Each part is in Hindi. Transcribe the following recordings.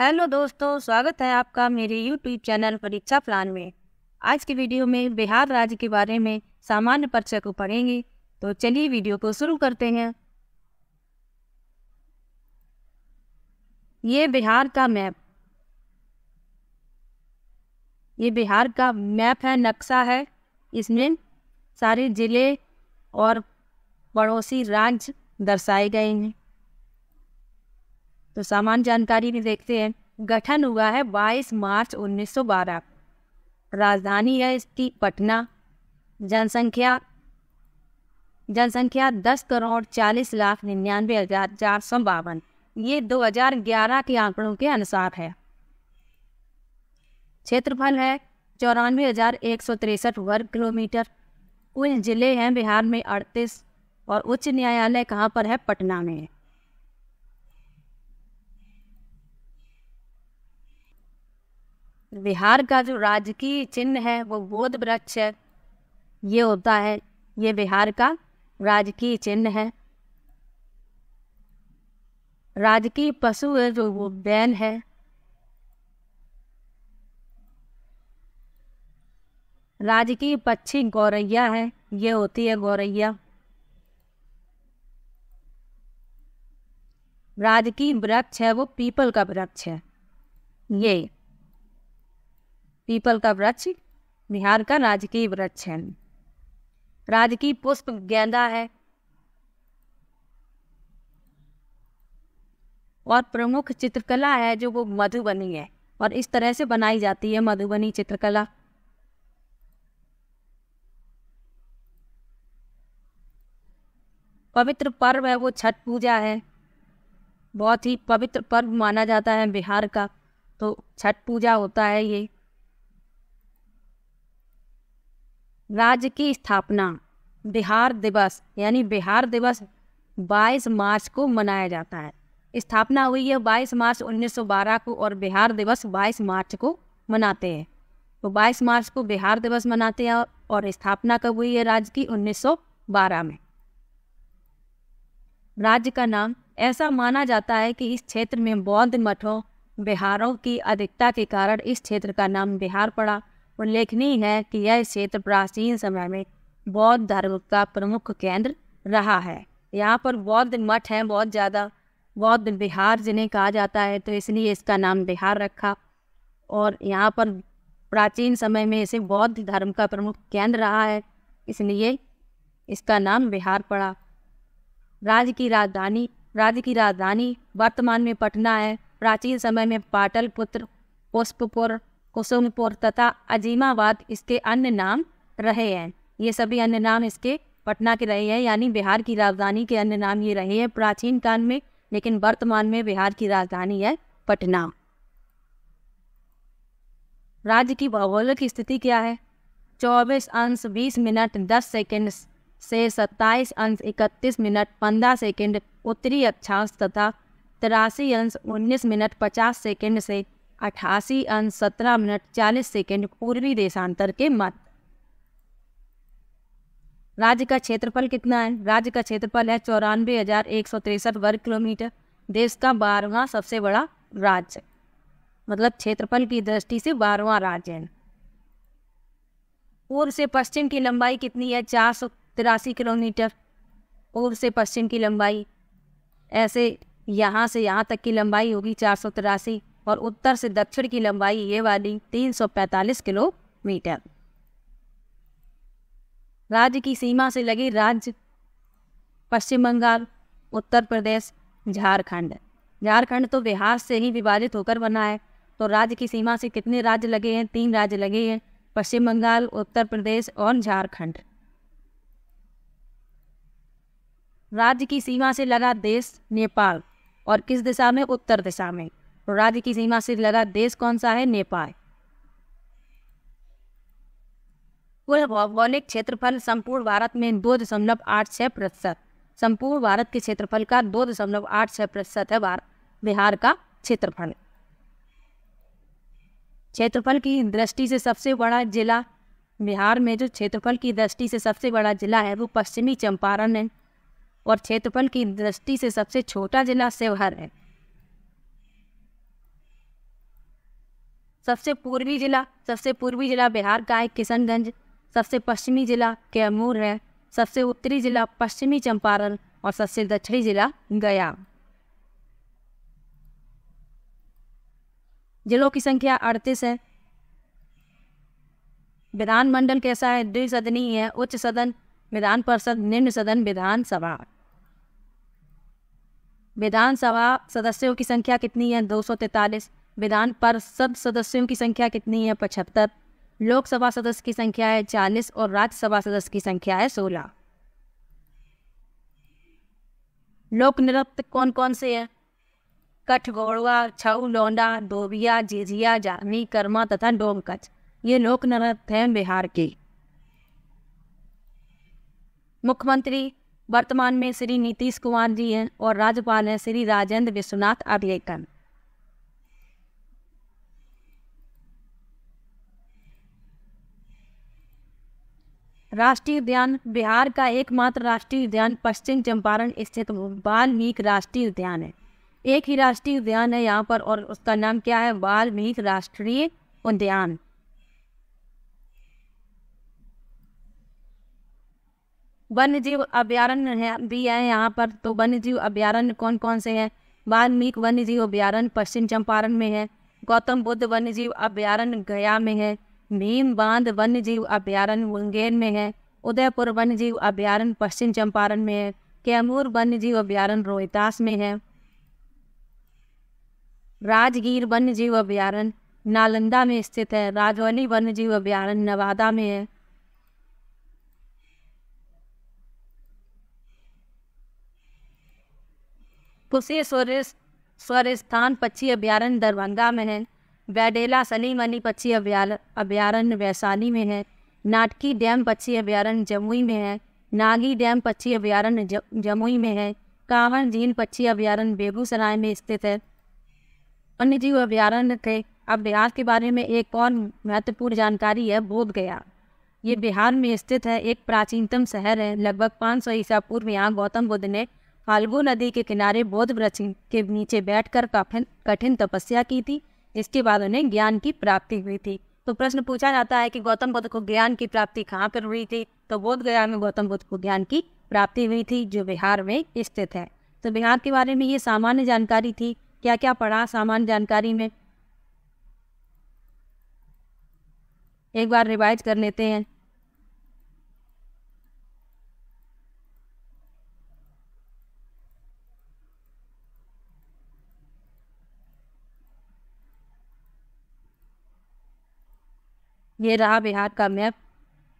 हेलो दोस्तों स्वागत है आपका मेरे यूट्यूब चैनल परीक्षा प्लान में आज की वीडियो में बिहार राज्य के बारे में सामान्य परिचय को पढ़ेंगे तो चलिए वीडियो को शुरू करते हैं ये बिहार का मैप ये बिहार का मैप है नक्शा है इसमें सारे ज़िले और पड़ोसी राज्य दर्शाए गए हैं तो सामान्य जानकारी में देखते हैं गठन हुआ है 22 मार्च 1912 राजधानी है इसकी पटना जनसंख्या जनसंख्या 10 करोड़ 40 लाख निन्यानवे हजार चार सौ बावन ये 2011 के आंकड़ों के अनुसार है क्षेत्रफल है चौरानवे हजार एक सौ तिरसठ वर्ग किलोमीटर कुल जिले हैं बिहार में अड़तीस और उच्च न्यायालय कहाँ पर है पटना में है बिहार का जो राजकीय चिन्ह है वो बोध वृक्ष है ये होता है ये बिहार का राजकीय चिन्ह है राजकीय पशु है जो वो बैल है राजकीय पक्षी गौरैया है ये होती है गौरैया राजकीय वृक्ष है वो पीपल का वृक्ष है ये पीपल का वृक्ष बिहार का राजकीय वृक्ष है राजकीय पुष्प गेंदा है और प्रमुख चित्रकला है जो वो मधुबनी है और इस तरह से बनाई जाती है मधुबनी चित्रकला पवित्र पर्व है वो छठ पूजा है बहुत ही पवित्र पर्व माना जाता है बिहार का तो छठ पूजा होता है ये राज्य की स्थापना बिहार दिवस यानी बिहार दिवस 22 मार्च को मनाया जाता है स्थापना हुई है 22 मार्च 1912 को और बिहार दिवस 22 मार्च को मनाते हैं तो 22 मार्च को बिहार दिवस मनाते हैं और स्थापना कब हुई है राज्य की 1912 में राज्य का नाम ऐसा माना जाता है कि इस क्षेत्र में बौद्ध मठों बिहारों की अधिकता के कारण इस क्षेत्र का नाम बिहार पड़ा उल्लेखनीय है कि यह क्षेत्र प्राचीन समय में बौद्ध धर्म का प्रमुख केंद्र रहा है यहाँ पर बौद्ध मठ है बहुत ज़्यादा बौद्ध बिहार जिन्हें कहा जाता है तो इसलिए इसका नाम बिहार रखा और यहाँ पर प्राचीन समय में इसे बौद्ध धर्म का प्रमुख केंद्र रहा है इसलिए इसका नाम बिहार पड़ा राज्य की राजधानी राज्य की राजधानी वर्तमान में पटना है प्राचीन समय में पाटलपुत्र पुष्पपुर तथा अजीमाबाद इसके अन्य नाम रहे हैं ये सभी अन्य नाम इसके पटना के रहे हैं यानी बिहार की राजधानी के अन्य नाम ये रहे हैं प्राचीन काल में लेकिन वर्तमान में बिहार की राजधानी है पटना राज्य की भौगोलिक स्थिति क्या है चौबीस अंश बीस मिनट दस सेकेंड से सत्ताईस अंश इकतीस मिनट पंद्रह सेकेंड उत्तरी अक्षांश तथा तिरासी अंश उन्नीस मिनट पचास सेकेंड से अठासी अंश सत्रह मिनट चालीस सेकेंड पूर्वी देशांतर के मत राज्य का क्षेत्रफल कितना है राज्य का क्षेत्रफल है चौरानवे हजार एक सौ तिरसठ वर्ग किलोमीटर देश का बारहवा सबसे बड़ा राज्य मतलब क्षेत्रफल की दृष्टि से बारहवा राज्य है पूर्व से पश्चिम की लंबाई कितनी है चार सौ तिरासी किलोमीटर पूर्व से पश्चिम की लंबाई ऐसे यहाँ से यहाँ तक की लंबाई होगी चार सौ तिरासी और उत्तर से दक्षिण की लंबाई ये वाली 345 किलोमीटर राज्य की सीमा से लगे राज्य पश्चिम बंगाल उत्तर प्रदेश झारखंड झारखंड तो बिहार से ही विभाजित होकर बना है तो राज्य की सीमा से कितने राज्य लगे हैं तीन राज्य लगे हैं पश्चिम बंगाल उत्तर प्रदेश और झारखंड राज्य की सीमा से लगा देश नेपाल और किस दिशा में उत्तर दिशा में और राज्य की सीमा से लगा देश कौन सा है नेपाल कुल भौगोलिक क्षेत्रफल संपूर्ण भारत में दो दशमलव आठ छः प्रतिशत संपूर्ण भारत के क्षेत्रफल का दो दशमलव आठ छः प्रतिशत है बिहार का क्षेत्रफल क्षेत्रफल की दृष्टि से सबसे बड़ा जिला बिहार में जो क्षेत्रफल की दृष्टि से सबसे बड़ा जिला है वो पश्चिमी चंपारण है और क्षेत्रफल की दृष्टि से सबसे छोटा जिला शिवहर है सबसे पूर्वी जिला सबसे पूर्वी जिला बिहार का है किशनगंज सबसे पश्चिमी जिला कैमूर है सबसे उत्तरी जिला पश्चिमी चंपारण और सबसे दक्षिणी जिला गया जिलों की संख्या अड़तीस है विधानमंडल कैसा है द्विसदनी है उच्च सदन विधान परिषद निम्न सदन विधानसभा विधानसभा सदस्यों की संख्या कितनी है दो सौ तैतालीस विधान परिषद सदस्यों की संख्या कितनी है पचहत्तर लोकसभा सदस्य की संख्या है चालीस और राज्यसभा सदस्य की संख्या है सोलह लोक नृत्य कौन कौन से हैं कठगोड़वा छऊ लौंडा डोबिया जेजिया जानी कर्मा तथा डोमकच ये लोक नृत्य हैं बिहार के मुख्यमंत्री वर्तमान में श्री नीतीश कुमार जी हैं और राज्यपाल हैं श्री राजेंद्र विश्वनाथ अभिलेखन राष्ट्रीय उद्यान बिहार का एकमात्र राष्ट्रीय उद्यान पश्चिम चंपारण स्थित बाल्मीक राष्ट्रीय उद्यान है एक ही राष्ट्रीय उद्यान है यहाँ पर और उसका नाम क्या है बाल्मीक राष्ट्रीय उद्यान वन्य जीव अभ्यारण्य है भी है यहाँ पर तो वन्य जीव अभ्यारण्य कौन कौन से हैं वाल्मीक वन्य जीव अभ्यारण्य पश्चिम चंपारण में है गौतम बुद्ध वन्य जीव अभ्यारण्य गया में है भीम बांध वन्य जीव अभ्यारण्य मुंगेर में है उदयपुर वन्य जीव अभ्यारण्य पश्चिम चंपारण में है कैमूर वन्य जीव अभ्यारण्य रोहतास में है राजगीर वन्य जीव अभ्यारण्य नालंदा में स्थित है राजौली वन्य जीव अभ्यारण्य नवादा में है कुशेश्वर स्वर स्थान पक्षी अभ्यारण्य दरभंगा में है वैडेला सलीम अली पक्षी अभ्यारण्य वैशाली में है नाटकी डैम पक्षी अभ्यारण्य जमुई में है नागी डैम पक्षी अभ्यारण्य जमुई में है कांवर झील पक्षी अभ्यारण्य बेगूसराय में स्थित है अन्य जीव अभ्यारण्य के अब बिहार के बारे में एक और महत्वपूर्ण जानकारी है बोध गया ये बिहार में स्थित है एक प्राचीनतम शहर है लगभग 500 सौ ईसा पूर्व यहाँ गौतम बुद्ध ने फाल्गु नदी के किनारे बौद्ध वृक्ष के नीचे बैठकर काफिन कठिन तपस्या की थी जिसके बाद उन्हें ज्ञान की प्राप्ति हुई थी तो प्रश्न पूछा जाता है कि गौतम बुद्ध को ज्ञान की प्राप्ति कहाँ पर हुई थी तो बोध गया में गौतम बुद्ध को ज्ञान की प्राप्ति हुई थी जो बिहार में स्थित है तो बिहार के बारे में ये सामान्य जानकारी थी क्या क्या पढ़ा सामान्य जानकारी में एक बार रिवाइज कर लेते हैं ये रहा बिहार का मैप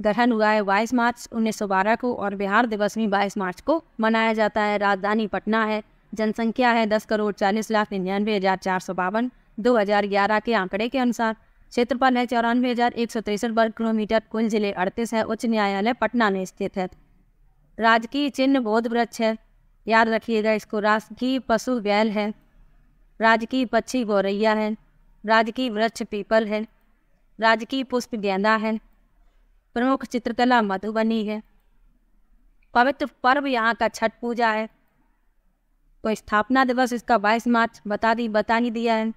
गठन हुआ है बाईस मार्च उन्नीस को और बिहार दिवस भी बाईस मार्च को मनाया जाता है राजधानी पटना है जनसंख्या है दस करोड़ चालीस लाख निन्यानवे हज़ार चार सौ बावन दो हज़ार ग्यारह के आंकड़े के अनुसार क्षेत्रफल है चौरानवे हज़ार एक सौ तिरसठ वर्ग किलोमीटर कुल जिले अड़तीस है उच्च न्यायालय पटना में स्थित है राजकीय चिन्ह बोध वृक्ष है याद रखिएगा इसको राजकीय पशु बैल है राजकीय पक्षी गौरैया है राजकीय वृक्ष पीपल है राजकीय पुष्प गेंदा है प्रमुख चित्रकला मधुबनी है पवित्र पर्व यहाँ का छठ पूजा है तो स्थापना दिवस इसका बाईस मार्च बता दी बता ही दिया है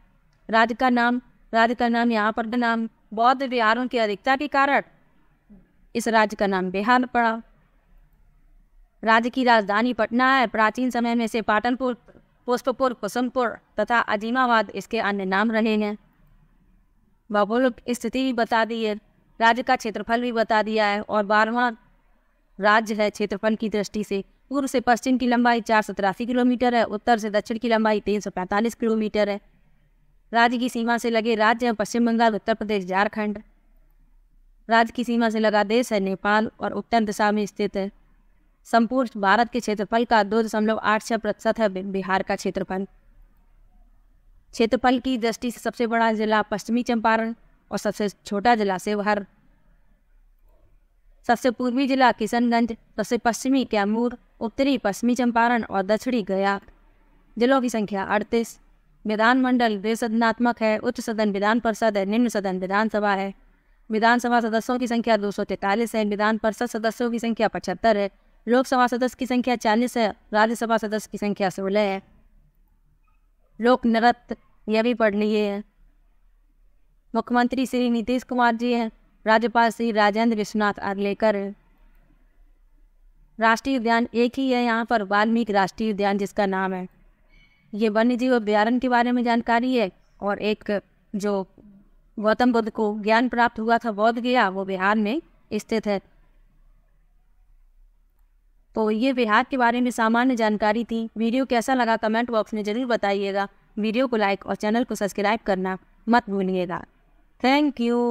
राज्य का नाम राज्य का नाम यहाँ पर नाम बौद्ध विहारों की अधिकता के कारण इस राज्य का नाम बिहार पड़ा राज्य की राजधानी पटना है प्राचीन समय में से पाटनपुर पुष्पपुर कुसुमपुर तथा अजीमाबाद इसके अन्य नाम रहे हैं भौगोलिक स्थिति भी बता दी है राज्य का क्षेत्रफल भी बता दिया है और बारहवा राज्य है क्षेत्रफल की दृष्टि से पूर्व से पश्चिम की लंबाई चार सौ तिरासी किलोमीटर है उत्तर से दक्षिण की लंबाई तीन सौ पैंतालीस किलोमीटर है राज्य की सीमा से लगे राज्य हैं पश्चिम बंगाल उत्तर प्रदेश झारखंड राज्य की सीमा से लगा देश है नेपाल और उत्तर दिशा में स्थित है संपूर्ण भारत के क्षेत्रफल का दो दशमलव आठ छः प्रतिशत है बिहार का क्षेत्रफल क्षेत्रफल की दृष्टि से सबसे बड़ा जिला पश्चिमी चंपारण और सबसे छोटा जिला शिवहर सबसे पूर्वी जिला किशनगंज सबसे पश्चिमी कैमूर उत्तरी पश्चिमी चंपारण और दक्षिणी गया जिलों की संख्या अड़तीस विधानमंडल द्विसदनात्मक है उच्च सदन विधान परिषद है निम्न सदन विधानसभा है विधानसभा सदस्यों की संख्या दो है विधान परिषद सदस्यों की संख्या पचहत्तर है लोकसभा सदस्य की संख्या चालीस है राज्यसभा सदस्य की संख्या सोलह है लोक नृत्य यह भी पढ़ लिए हैं मुख्यमंत्री श्री नीतीश कुमार जी हैं राज्यपाल श्री राजेंद्र विश्वनाथ आर्लेकर राष्ट्रीय उद्यान एक ही है यहाँ पर वाल्मीकि राष्ट्रीय उद्यान जिसका नाम है ये वन्य जीव अभ्यारण्य के बारे में जानकारी है और एक जो गौतम बुद्ध को ज्ञान प्राप्त हुआ था बौद्ध गया वो बिहार में स्थित है तो ये बिहार के बारे में सामान्य जानकारी थी वीडियो कैसा लगा कमेंट बॉक्स में ज़रूर बताइएगा वीडियो को लाइक और चैनल को सब्सक्राइब करना मत भूलिएगा थैंक यू